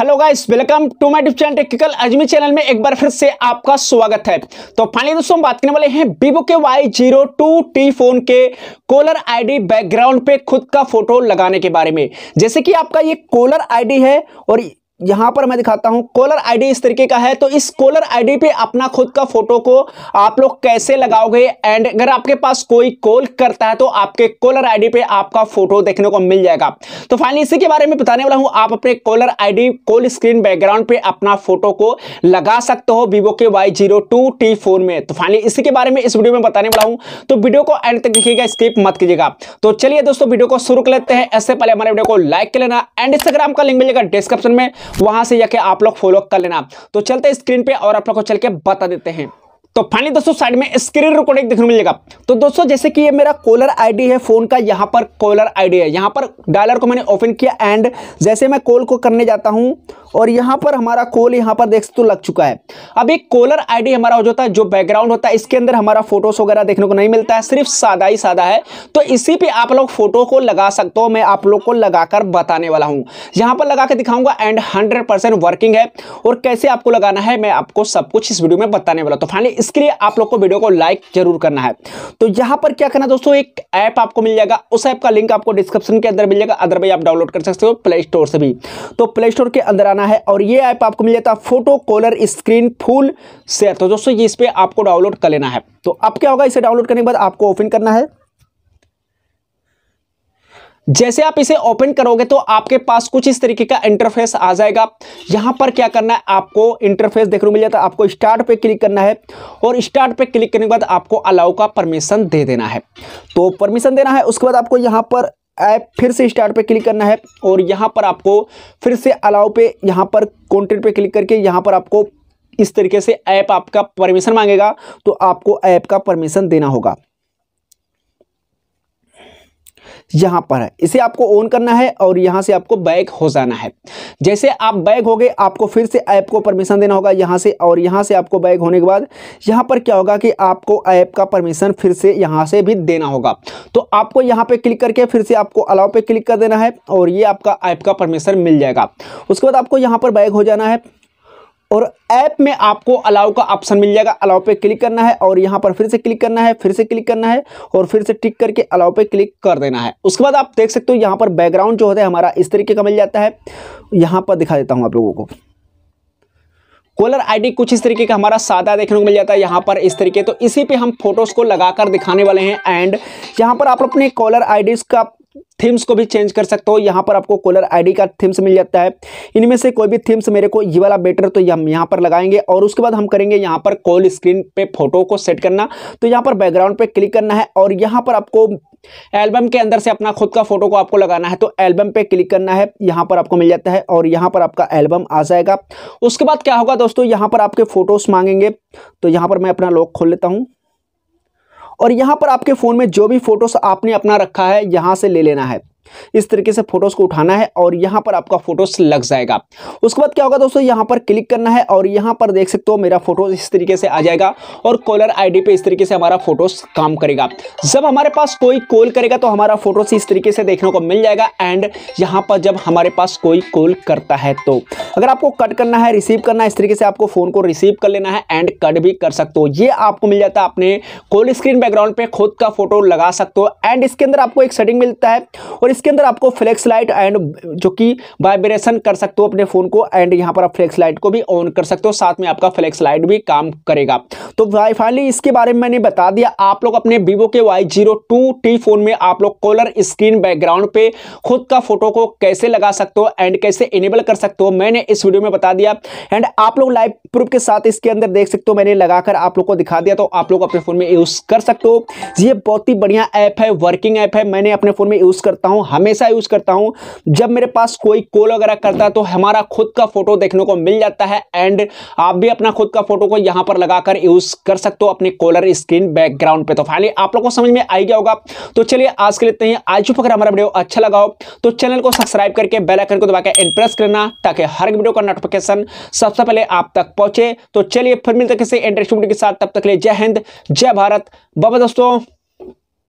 hello guys welcome to my channel technical Azmi channel में एक बार फिर से आपका स्वागत है तो फाइनली दोस्तों हम बात करने वाले हैं वीवो के Y zero two T phone के कॉलर आईडी बैकग्राउंड पे खुद का फोटो लगाने के बारे में जैसे कि आपका ये कॉलर आईडी है और यहां पर मैं दिखाता हूं कॉलर आईडी इस तरीके का है तो इस कॉलर आईडी पे अपना खुद का फोटो को आप लोग कैसे लगाओगे एंड अगर आपके पास कोई कॉल करता है तो आपके कॉलर आईडी पे आपका फोटो देखने को मिल जाएगा तो फाइनली इसी के बारे में बताने वाला हूं आप अपने caller ID call screen background पे अपना फोटो को लगा सकते हो वीवो के वाई जीरो में तो फाइनली इसी के बारे में इस वीडियो में बताने वाला हूं तो वीडियो को एंड तक देखिएगा स्किप मत कीजिएगा तो चलिए दोस्तों वीडियो को शुरू कर लेते हैं इससे पहले हमारे वीडियो को लाइक कर लेना एंड इंस्टाग्राम का लिंक मिलेगा डिस्क्रिप्शन में वहाँ से जाके आप लोग फॉलो कर लेना तो चलते स्क्रीन पर और आप लोग को चल के बता देते हैं तो फाइनली दोस्तों साइड में स्क्रीन रिकॉर्डिंग देखने को मिलेगा तो दोस्तों जैसे कि ये मेरा कॉलर आईडी है फोन का यहां पर कॉलर आईडी है यहां पर डायलर को मैंने ओपन किया एंड जैसे मैं कॉल को करने जाता हूं और यहां पर हमारा कॉल यहां पर देख तो लग चुका है अब एक कॉलर आईडी हमारा हो जाता है जो बैकग्राउंड होता है इसके अंदर हमारा फोटोस वगैरह देखने को नहीं मिलता है सिर्फ सादा ही सादा है तो इसी पे आप लोग फोटो को लगा सकते हो मैं आप लोग को लगाकर बताने वाला हूं यहां पर लगा के दिखाऊंगा एंड हंड्रेड वर्किंग है और कैसे आपको लगाना है मैं आपको सब कुछ इस वीडियो में बताने वाला तो फाइनली इसके लिए आप लोग को वीडियो को लाइक जरूर करना है तो यहां पर क्या करना दोस्तों एक ऐप आपको मिल जाएगा उस ऐप का लिंक आपको डिस्क्रिप्शन के अंदर मिल जाएगा अदरवाइज आप डाउनलोड कर सकते हो प्ले स्टोर से भी तो प्ले स्टोर के अंदर आना है और ये ऐप आपको मिल जाता है photo caller screen full share तो दोस्तों इस पर आपको डाउनलोड कर लेना है तो अब क्या होगा इसे डाउनलोड करने के बाद आपको ओपन करना है जैसे आप इसे ओपन करोगे तो आपके पास कुछ इस तरीके का इंटरफेस आ जाएगा यहाँ पर क्या करना है आपको इंटरफेस देखने को मिल जाता है आपको स्टार्ट पे क्लिक करना है और स्टार्ट पे क्लिक करने के बाद आपको अलाउ का परमिशन दे देना है तो परमिशन देना है उसके बाद आपको यहाँ पर ऐप फिर से स्टार्ट पे क्लिक करना है और यहाँ पर आपको फिर से अलाउ पे यहाँ पर कॉन्टेंट पे क्लिक करके यहाँ पर आपको इस तरीके से ऐप आपका परमिशन मांगेगा तो आपको ऐप का परमिशन देना होगा यहाँ पर है इसे आपको ऑन करना है और यहाँ से आपको बैक हो जाना है जैसे आप बैक हो गए आपको फिर से ऐप को परमिशन देना होगा यहाँ से और यहाँ से आपको बैक होने के बाद यहाँ पर क्या होगा कि आपको ऐप का परमिशन फिर से यहाँ से भी देना होगा तो आपको यहाँ पर क्लिक करके फिर से आपको अलाव पर क्लिक कर देना है और ये आपका ऐप का परमिशन मिल जाएगा उसके बाद आपको यहाँ पर बैक हो जाना है और ऐप में आपको अलाउ का ऑप्शन मिल जाएगा अलाउ पे क्लिक करना है और यहाँ पर फिर से क्लिक करना है फिर से क्लिक करना है और फिर से टिक करके अलाउ पे क्लिक कर देना है उसके बाद आप देख सकते हो यहाँ पर बैकग्राउंड जो होता है हमारा इस तरीके का मिल जाता है यहाँ पर दिखा देता हूँ आप लोगों को कॉलर आईडी कुछ इस तरीके का हमारा सादा देखने को मिल जाता है यहाँ पर इस तरीके तो इसी पे हम फोटोज़ को लगाकर दिखाने वाले हैं एंड यहाँ पर आप अपने कॉलर आईडीज़ का थीम्स को भी चेंज कर सकते हो यहाँ पर आपको कॉलर आईडी का थीम्स मिल जाता है इनमें से कोई भी थीम्स मेरे को ये वाला बेटर तो हम यहाँ पर लगाएंगे और उसके बाद हम करेंगे यहाँ पर कॉल स्क्रीन पे फोटो को सेट करना तो यहाँ पर बैकग्राउंड पे क्लिक करना है और यहाँ पर आपको एल्बम के अंदर से अपना खुद का फोटो को आपको लगाना है तो एल्बम पे क्लिक करना है यहाँ पर आपको मिल जाता है और यहाँ पर आपका एल्बम आ जाएगा उसके बाद क्या होगा दोस्तों यहाँ पर आपके फोटोज़ मांगेंगे तो यहाँ पर मैं अपना लॉक खोल लेता हूँ और यहाँ पर आपके फ़ोन में जो भी फोटोस आपने अपना रखा है यहाँ से ले लेना है इस तरीके से फोटोज़ को उठाना है और यहां पर आपका फोटोज लग जाएगा उसके बाद क्या होगा दोस्तों यहां पर क्लिक करना है और यहां पर देख सकते हो मेरा फोटोज इस तरीके से आ जाएगा और कॉलर आईडी पे इस तरीके से हमारा फोटोज काम करेगा जब हमारे पास कोई कॉल करेगा तो हमारा फोटोज इस तरीके से देखने को मिल जाएगा एंड यहां पर जब हमारे पास कोई कॉल करता है तो अगर आपको कट करना है रिसीव करना है इस तरीके से आपको फ़ोन को रिसीव कर लेना है एंड कट भी कर सकते हो ये आपको मिल जाता है अपने कॉल स्क्रीन बैकग्राउंड पे खुद का फोटो लगा सकते हो एंड इसके अंदर आपको एक सेटिंग मिलता है और और इसके अंदर आपको फ्लैक्स लाइट एंड जो कि वाइब्रेशन कर सकते हो अपने फ़ोन को एंड यहां पर आप फ्लैक्स लाइट को भी ऑन कर सकते हो साथ में आपका फ्लैक्स लाइट भी काम करेगा तो फाइनली इसके बारे में मैंने बता दिया आप लोग अपने वीवो के Y zero two T phone में आप लोग कॉलर स्क्रीन बैकग्राउंड पे खुद का फोटो को कैसे लगा सकते हो एंड कैसे इनेबल कर सकते हो मैंने इस वीडियो में बता दिया एंड आप लोग लाइव प्रूफ के साथ इसके अंदर देख सकते हो मैंने लगाकर आप लोग को दिखा दिया तो आप लोग अपने फ़ोन में यूज़ कर सकते हो ये बहुत ही बढ़िया ऐप है वर्किंग ऐप है मैंने अपने फ़ोन में यूज़ करता हूँ हूँ हमेशा यूज़ करता हूँ जब मेरे पास कोई कॉल वगैरह करता है तो हमारा खुद का फोटो देखने को मिल जाता है एंड आप भी अपना खुद का फोटो को यहाँ पर लगाकर यूज़ कर सकते हो अपने कॉलर स्क्रीन बैकग्राउंड पे तो फाइनली आप लोग को समझ में आई गया होगा तो चलिए आज के लेते हैं आज अगर हमारा वीडियो अच्छा लगाओ तो चैनल को सब्सक्राइब करके बेलाइकन को दबा के प्रेस करना ताकि हर वीडियो का नोटिफिकेशन सबसे पहले आप तक पहुंचे तो चलिए फिर मिलते किसी इंटरेस्टिंग वीडियो के साथ तब तक ले जय हिंद जय भारत बाबा दोस्तों